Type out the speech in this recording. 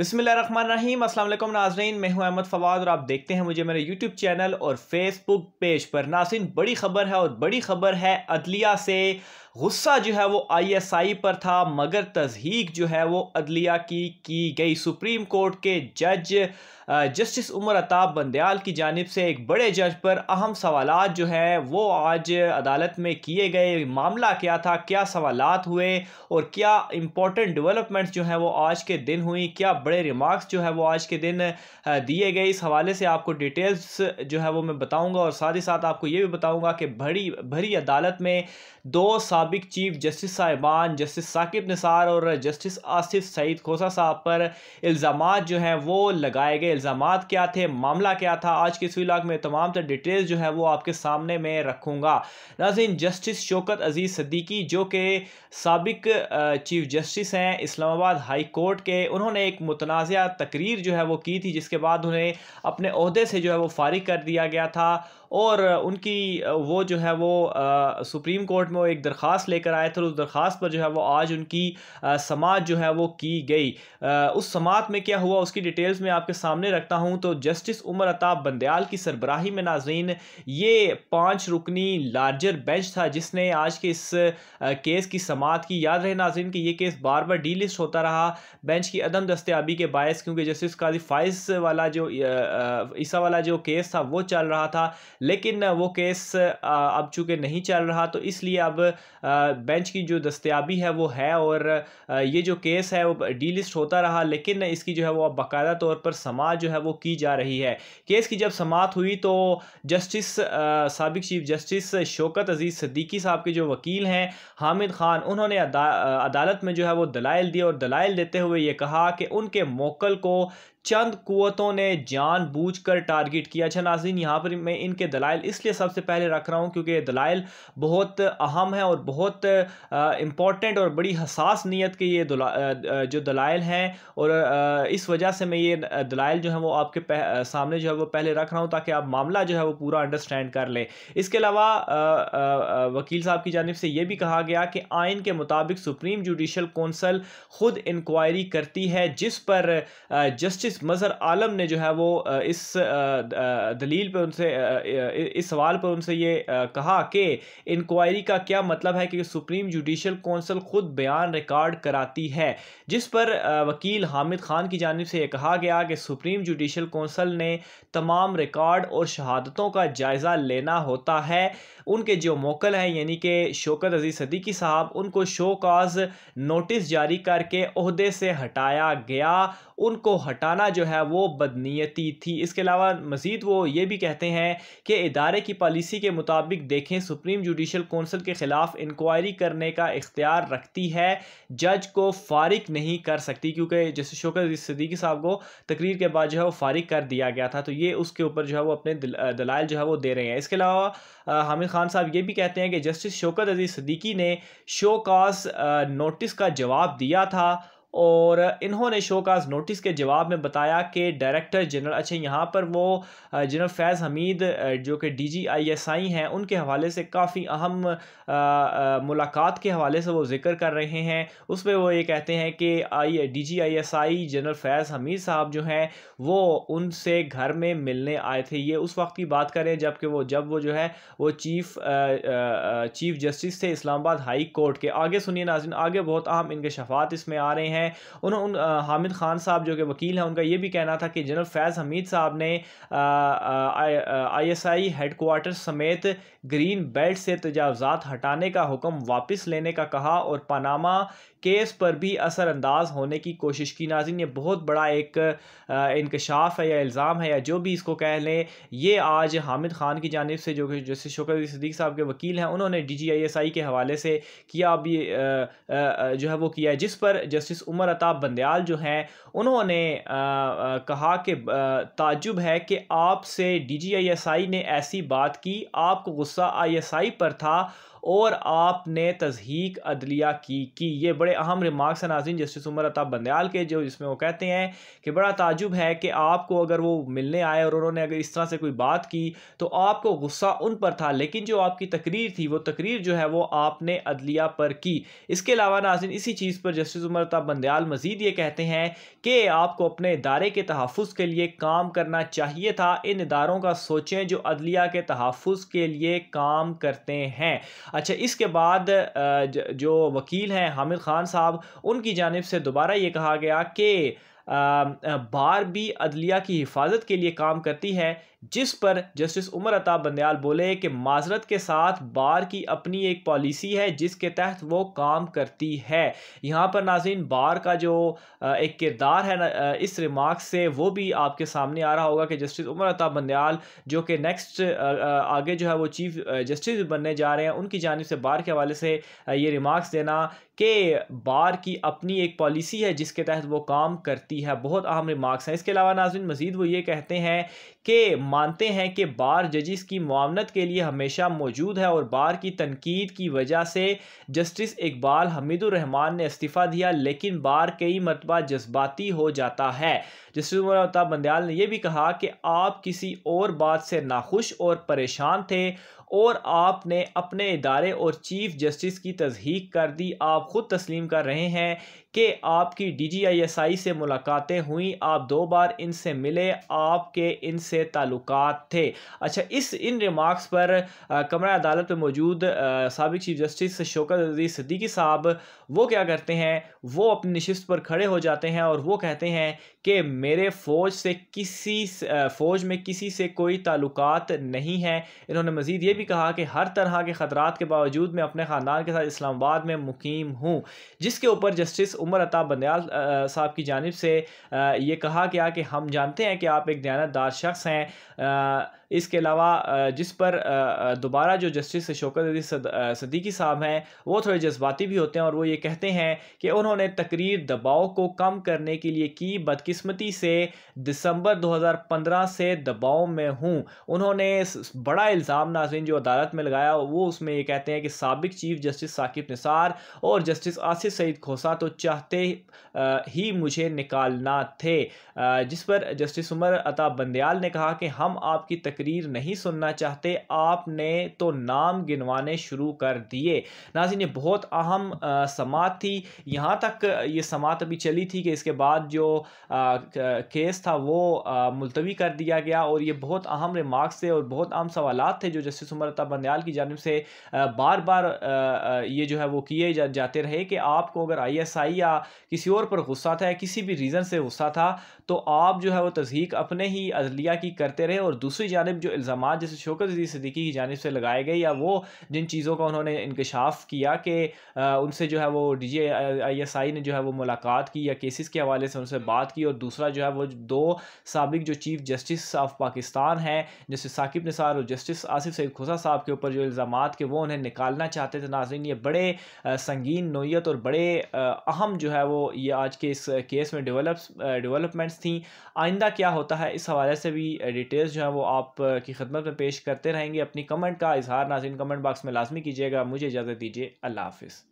बसमीम असल नाजरीन मैं हूं अहमद फवाद और आप देखते हैं मुझे मेरे यूट्यूब चैनल और फेसबुक पेज पर नासिन बड़ी खबर है और बड़ी खबर है अदलिया से गुस्सा जो है वो आईएसआई पर था मगर तजहीक जो है वो अदलिया की की गई सुप्रीम कोर्ट के जज जस्टिस उमर अताब बंदयाल की जानब से एक बड़े जज पर अहम सवाल जो हैं वो आज अदालत में किए गए मामला क्या था क्या सवाल हुए और क्या इम्पोर्टेंट डेवलपमेंट्स जो हैं वो आज के दिन हुई क्या बड़े रिमार्क्स जो है वो आज के दिन दिए गए इस हवाले से आपको डिटेल्स जो है वो मैं बताऊँगा और साथ ही साथ आपको ये भी बताऊँगा कि भरी भरी अदालत में दो साल सबक चीफ जस्टिस साहिबान जस्टिस साकिब निसार और जस्टिस आसिफ सईद खोसा साहब पर इल्ज़ाम जो हैं वो लगाए गए इल्ज़ाम क्या थे मामला क्या था आज के इस व्लाग में तमाम तर डिटेल्स जो है वो आपके सामने में रखूँगा नाजिन जस्टिस शौकत अजीज़ सदीकी जो कि सबक चीफ जस्टिस हैं इस्लामाबाद हाई कोर्ट के उन्होंने एक मुतनाज़ तकरीर जो है वो की थी जिसके बाद उन्हें अपने अहदे से जो है वो फारिग कर दिया गया था और उनकी वो जो है वो आ, सुप्रीम कोर्ट में वो एक दरख्वा दरख्वास्त लेकर आए थे और उस दरख्वास्त पर जो है वो आज उनकी समात जो है वो की गई उस समात में क्या हुआ उसकी डिटेल्स में आपके सामने रखता हूँ तो जस्टिस उमर अताब बंदयाल की सरबराही में नाजरीन ये पाँच रुकनी लार्जर बेंच था जिसने आज के इस केस की समात की याद रहे नाजरीन कि यह केस बार बार डी लिस्ट होता रहा बेंच की अदम दस्तियाबी के बायस क्योंकि जस्टिस काजी फाइज वाला जो ईसा वाला जो केस था वो चल रहा था लेकिन वो केस अब चूँकि नहीं चल रहा तो इसलिए अब बेंच की जो दस्तियाबी है वो है और ये जो केस है वो डी लिस्ट होता रहा लेकिन इसकी जो है वो अब बाकायदा तौर पर समात जो है वो की जा रही है केस की जब समात हुई तो जस्टिस सबक चीफ जस्टिस शौकत अजीज़ सदीकी साहब के जो वकील हैं हामिद खान उन्होंने अदा, अदालत में जो है वो दलाइल दिए और दलाइल देते हुए ये कहा कि उनके मोकल को चंद कुतों ने जानबूझकर टारगेट किया अच्छा नाजीन यहाँ पर मैं इनके दलाइल इसलिए सबसे पहले रख रहा हूँ क्योंकि दलाइल बहुत अहम है और बहुत इम्पॉर्टेंट और बड़ी हसास नीयत के ये दुला, जो दलाइल हैं और इस वजह से मैं ये दलाइल जो है वो आपके सामने जो है वो पहले रख रहा हूँ ताकि आप मामला जो है वो पूरा अंडरस्टैंड कर लें इसके अलावा वकील साहब की जानब से ये भी कहा गया कि आइन के मुताबिक सुप्रीम जुडिशल कौंसल ख़ुद इंक्वायरी करती है जिस पर जस्टिस जस्टिस मज़हर आलम ने जो है वो इस दलील पर उनसे इस सवाल पर उनसे ये कहा कि इंक्वायरी का क्या मतलब है कि सुप्रीम जुडिशल कौंसल ख़ुद बयान रिकॉर्ड कराती है जिस पर वकील हामिद खान की जानब से यह कहा गया कि सुप्रीम जुडिशल कौंसल ने तमाम रिकॉर्ड और शहादतों का जायज़ा लेना होता है उनके जो मोकल हैं यानी कि शोकत अजीज़ सदीकी साहब उनको शोकाज नोटिस जारी करके अहदे से हटाया गया उनको हटाना जो है वो बदनीयती थी इसके अलावा मज़ीद वो ये भी कहते हैं कि इदारे की पॉलिसी के मुताबिक देखें सुप्रीम जुडिशल कौंसिल के ख़िलाफ़ इंक्वायरी करने का इख्तियार रखती है जज को फारिग नहीं कर सकती क्योंकि जैसे शोकत सदीकी साहब को तकरीर के बाद जो है वो फारिग कर दिया गया था तो ये उसके ऊपर जो है वो अपने दलाल जो है वो दे रहे हैं इसके अलावा हामिद खान साहब ये भी कहते हैं कि जस्टिस शोकत अजीज़ सदीकी ने शो नोटिस का जवाब दिया था और इन्होंने शोकाज नोटिस के जवाब में बताया कि डायरेक्टर जनरल अच्छा यहाँ पर वो जनरल फैज़ हमीद जो कि डी जी आई एस आई हैं उनके हवाले से काफ़ी अहम मुलाकात के हवाले से वो जिक्र कर रहे हैं उस पर वो ये कहते हैं कि I D G I S I general Faiz Hameed साहब जो हैं वो उनसे घर में मिलने आए थे ये उस वक्त की बात करें जबकि वो जब वो जो है वो chief ah, ah, chief justice थे इस्लामाबाद हाई कोर्ट के आगे सुनिए नाजिन आगे बहुत अहम इनके शफात इसमें आ रहे हैं हैं उन्होंने हामिद खान साहब जो कि वकील हैं उनका ये भी कहना था कि जनरल फैज़ हमीद साहब ने आई एस आई समेत ग्रीन बेल्ट से तजावजात हटाने का हुक्म वापस लेने का कहा और पनामा केस पर भी असरअंदाज होने की कोशिश की नाजिन ये बहुत बड़ा एक इंकशाफ है या इल्ज़ाम है या जो भी इसको कह लें ये आज हामिद खान की जानब से जो जैसे शोकर सदीक साहब के वकील हैं उन्होंने डी जी आई एस आई के हवाले से किया अभी जो है वो किया है जिस पर जस्टिस उमर अताब बंदयाल जो हैं उन्होंने कहा कि ताजुब है कि आपसे डी जी आई एस आई ने ऐसी बात की आपको गुस्सा आई एस आई पर था और आपने तजहीक अदलिया की कि ये बड़े अहम रिमार्क्स हैं नाजिन जस्टिस उमर अताब बंदयाल के जो जिसमें वो कहते हैं कि बड़ा ताजुब है कि आपको अगर वो मिलने आए और उन्होंने अगर इस तरह से कोई बात की तो आपको गुस्सा उन पर था लेकिन जो आपकी तकरीर थी वो तकरीर जो है वो आपने अदलिया पर की इसके अलावा नाजिन इसी चीज़ पर जस्टिस उमर अताब बंदयाल मजीद ये कहते हैं कि आपको अपने इदारे के तहफ़ के लिए काम करना चाहिए था इन इदारों का सोचें जो अदलिया के तहफ़ के लिए काम करते हैं अच्छा इसके बाद जो वकील हैं हामिद ख़ान साहब उनकी जानब से दोबारा ये कहा गया कि बार भी अदलिया की हिफाजत के लिए काम करती है जिस पर जस्टिस उमर अता बंदयाल बोले कि माजरत के साथ बार की अपनी एक पॉलिसी है जिसके तहत वो काम करती है यहाँ पर नाजीन बार का जो एक किरदार है इस रिमार्क से वो भी आपके सामने आ रहा होगा कि जस्टिस उमर अता बंदयाल जो कि नेक्स्ट आगे जो है वो चीफ जस्टिस बनने जा रहे हैं उनकी जानब से बार के हवाले से ये रिमार्क्स देना कि बार की अपनी एक पॉलिसी है जिसके तहत वो काम करती सकती है बहुत अहम रिमार्क्स हैं इसके अलावा नाजिन मजीद वो ये कहते हैं के मानते हैं कि बार जजिस की मामनत के लिए हमेशा मौजूद है और बार की तनकीद की वजह से जस्टिस इकबाल हमीदुररहमान ने इस्तीफ़ा दिया लेकिन बार कई मरतबा जज्बाती हो जाता है जस्टिस उमर बंदयाल ने यह भी कहा कि आप किसी और बात से नाखुश और परेशान थे और आपने अपने इदारे और चीफ जस्टिस की तस्दीक कर दी आप ख़ुद तस्लीम कर रहे हैं कि आपकी डी जी आई एस आई से मुलाकातें हुई आप दो बार इनसे मिले आपके इनसे से ताल्लुकात थे अच्छा इस इन रिमार्क्स पर कमरा अदालत में मौजूद सबक चीफ जस्टिस शोकत अजीज़ सदीकी साहब वो क्या करते हैं वो अपनी नशस्त पर खड़े हो जाते हैं और वो कहते हैं कि मेरे फ़ौज से किसी फ़ौज में किसी से कोई ताल्लुकात नहीं है इन्होंने मज़ीद ये भी कहा कि हर तरह के ख़तरात के बावजूद मैं अपने ख़ानदान के साथ इस्लामाबाद में मुकीम हूँ जिसके ऊपर जस्टिस उमर अता बंदयाल साहब की जानब से ये कहा गया कि हम जानते हैं कि आप एक दयानतदार शख्स zase uh, eh, इसके अलावा जिस पर दोबारा जो जस्टिस शौकत अली सदीकी साहब हैं वो थोड़े जज्बाती भी होते हैं और वो ये कहते हैं कि उन्होंने तकरीर दबाव को कम करने के लिए की बदकिस्मती से दिसंबर 2015 से दबाव में हूँ उन्होंने बड़ा इल्ज़ाम नाजिन जो अदालत में लगाया वो उसमें ये कहते हैं कि सबक चीफ जस्टिस साकिब निसार और जस्टिस आसिफ सईद खोसा तो चाहते ही मुझे निकालना थे जिस पर जस्टिस उमर अता बंदयाल ने कहा कि हम आपकी तकरीर तकरीर नहीं सुनना चाहते आपने तो नाम गिनवाने शुरू कर दिए नाजिन ये बहुत अहम समात थी यहाँ तक ये समात अभी चली थी कि इसके बाद जो आ, केस था वो मुलतवी कर दिया गया और ये बहुत अहम रिमार्क्स थे और बहुत अहम सवाल थे जो जस्टिस उमर बंदयाल की जानब से बार बार ये जो है वो किए जा, जाते रहे कि आपको अगर आईएसआई या किसी और पर गुस्सा था या किसी भी रीज़न से गुस्सा था तो आप जो है वो तस्दीक अपने ही अदलिया की करते रहे और दूसरी जानब जानब जो इल्ज़ाम जैसे शोकत अजीज़ सदीकी की जानब से लगाए गए या वो जिन चीज़ों का उन्होंने इंकशाफ किया कि उनसे जो है वो डी जी आई एस आई ने जो है वो मुलाकात की या केसेस के हवाले से उनसे बात की और दूसरा जो है वो दो सबक जो चीफ़ जस्टिस ऑफ पाकिस्तान हैं जैसे साकिब निसार और जस्टिस आसिफ सईद खुसा साहब के ऊपर जो इल्ज़ाम के वो उन्हें निकालना चाहते थे नाजरन ये बड़े संगीन नोयत और बड़े अहम जो है वो ये आज के इस केस में डिवेलप डेवलपमेंट्स थी आइंदा क्या होता है इस हवाले से भी डिटेल्स जो है वो आप की खदमत में पेश करते रहेंगे अपनी कमेंट का इजहार नाजिन कमेंट बॉक्स में लाजमी कीजिएगा मुझे इजाज़त दीजिए अल्लाह हाफिज़